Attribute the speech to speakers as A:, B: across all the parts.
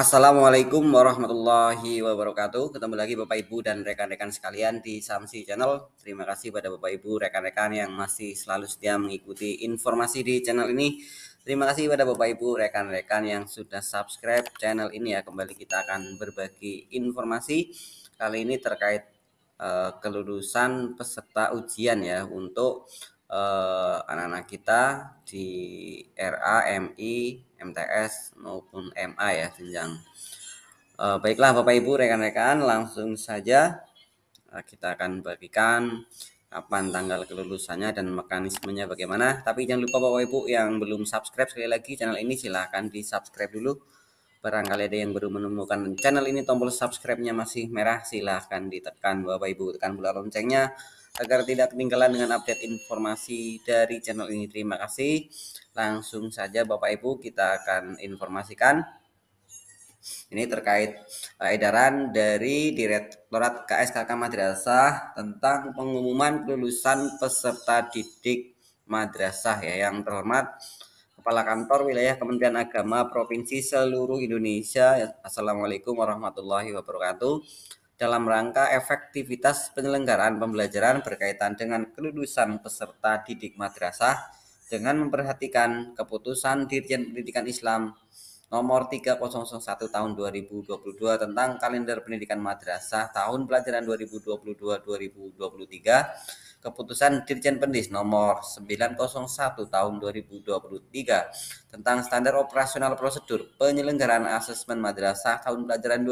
A: Assalamualaikum warahmatullahi wabarakatuh. Ketemu lagi Bapak Ibu dan rekan-rekan sekalian di Samsi Channel. Terima kasih pada Bapak Ibu rekan-rekan yang masih selalu setia mengikuti informasi di channel ini. Terima kasih pada Bapak Ibu rekan-rekan yang sudah subscribe channel ini ya. Kembali kita akan berbagi informasi kali ini terkait uh, kelulusan peserta ujian ya untuk Eh, anak-anak uh, kita di RA, MI, MTS maupun MA ya jenjang. Uh, baiklah Bapak Ibu rekan-rekan langsung saja uh, kita akan bagikan kapan tanggal kelulusannya dan mekanismenya bagaimana. Tapi jangan lupa Bapak Ibu yang belum subscribe sekali lagi channel ini silahkan di subscribe dulu Barangkali ada yang baru menemukan channel ini tombol subscribe-nya masih merah, silahkan ditekan Bapak Ibu, tekan pula loncengnya agar tidak ketinggalan dengan update informasi dari channel ini. Terima kasih. Langsung saja Bapak Ibu kita akan informasikan ini terkait eh, edaran dari Direktorat KSKK Madrasah tentang pengumuman kelulusan peserta didik madrasah ya yang terhormat Kepala Kantor Wilayah Kementerian Agama Provinsi seluruh Indonesia. Ya, Assalamualaikum warahmatullahi wabarakatuh. Dalam rangka efektivitas penyelenggaraan pembelajaran berkaitan dengan kelulusan peserta didik madrasah dengan memperhatikan keputusan Dirjen Pendidikan Islam nomor 3001 tahun 2022 tentang kalender pendidikan madrasah tahun pelajaran 2022-2023 Keputusan Dirjen Pendis nomor 901 tahun 2023 tentang standar operasional prosedur penyelenggaraan asesmen madrasah tahun pelajaran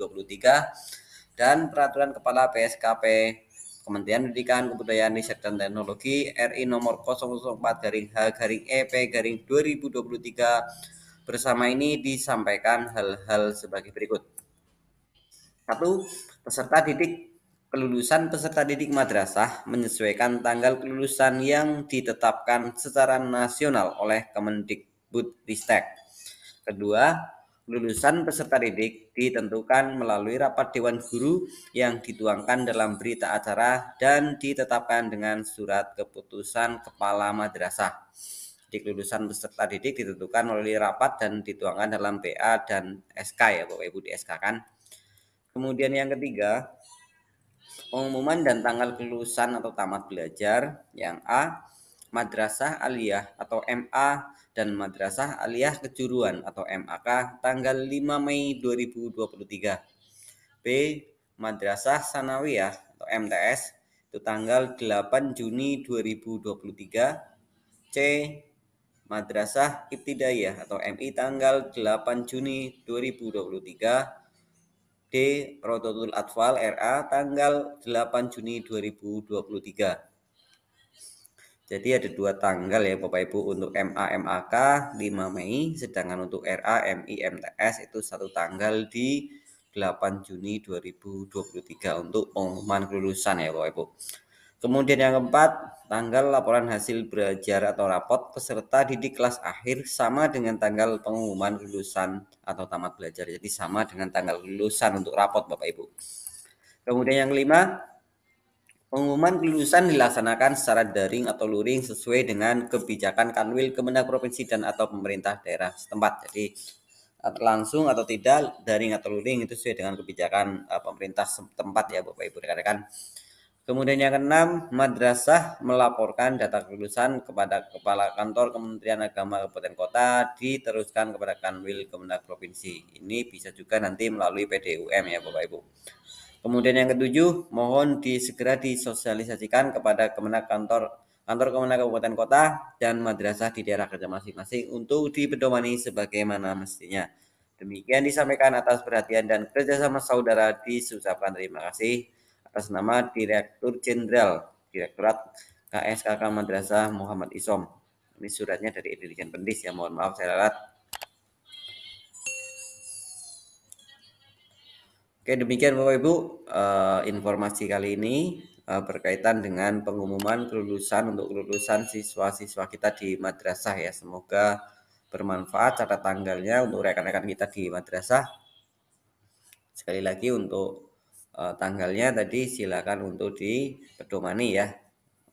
A: 2022-2023 dan peraturan kepala PSKP Kementerian Pendidikan, Kebudayaan, Riset dan Teknologi RI nomor 004 garing H garing EP garing 2023 bersama ini disampaikan hal-hal sebagai berikut. Satu, peserta didik Kelulusan peserta didik madrasah menyesuaikan tanggal kelulusan yang ditetapkan secara nasional oleh Kemendikbudristek. Kedua, kelulusan peserta didik ditentukan melalui rapat dewan guru yang dituangkan dalam berita acara dan ditetapkan dengan surat keputusan kepala madrasah. Di kelulusan peserta didik ditentukan melalui rapat dan dituangkan dalam PA dan SK ya Bapak Ibu di SK kan. Kemudian yang ketiga, pengumuman dan tanggal kelulusan atau tamat belajar yang A Madrasah Aliyah atau MA dan Madrasah Aliyah Kejuruan atau MAK tanggal 5 Mei 2023. B. Madrasah Sanawiyah atau MTS itu tanggal 8 Juni 2023. C. Madrasah Ibtidaiyah atau MI tanggal 8 Juni 2023. D. Rototul Atfal RA tanggal 8 Juni 2023. Jadi ada dua tanggal ya Bapak Ibu untuk MA MAK 5 Mei sedangkan untuk RA MI MTS itu satu tanggal di 8 Juni 2023 untuk pengumuman kelulusan ya Bapak Ibu. Kemudian yang keempat, tanggal laporan hasil belajar atau rapot peserta didik kelas akhir sama dengan tanggal pengumuman lulusan atau tamat belajar. Jadi sama dengan tanggal lulusan untuk rapot Bapak Ibu. Kemudian yang kelima, Pengumuman lulusan dilaksanakan secara daring atau luring sesuai dengan kebijakan Kanwil Kemenang Provinsi dan atau pemerintah daerah setempat. Jadi langsung atau tidak daring atau luring itu sesuai dengan kebijakan eh, pemerintah setempat ya Bapak Ibu rekan-rekan. Kemudian yang keenam, madrasah melaporkan data kelulusan kepada Kepala Kantor Kementerian Agama Kabupaten Kota diteruskan kepada Kanwil Kemenag Provinsi. Ini bisa juga nanti melalui PDUM ya Bapak Ibu. Kemudian yang ketujuh, mohon disegera disosialisasikan kepada Kemenag Kantor Kantor Kemenag Kabupaten Kota dan madrasah di daerah kerja masing-masing untuk dipedomani sebagaimana mestinya. Demikian disampaikan atas perhatian dan kerjasama saudara di diucapkan terima kasih atas nama Direktur Jenderal Direktorat KSKK Madrasah Muhammad Isom. Ini suratnya dari Intelijen Pendis ya, mohon maaf saya lalat. Oke, demikian Bapak Ibu uh, informasi kali ini uh, berkaitan dengan pengumuman kelulusan untuk kelulusan siswa-siswa kita di madrasah ya. Semoga bermanfaat catat tanggalnya untuk rekan-rekan kita di madrasah. Sekali lagi untuk Eh, tanggalnya tadi silakan untuk dipedomani ya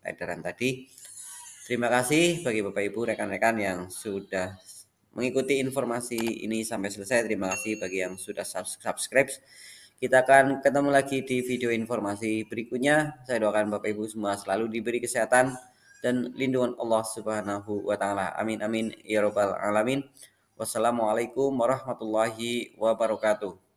A: edaran tadi. Terima kasih bagi Bapak Ibu rekan-rekan yang sudah mengikuti informasi ini sampai selesai. Terima kasih bagi yang sudah subscribe. Kita akan ketemu lagi di video informasi berikutnya. Saya doakan Bapak Ibu semua selalu diberi kesehatan dan lindungan Allah Subhanahu wa taala. Amin amin ya rabbal alamin. Wassalamualaikum warahmatullahi wabarakatuh.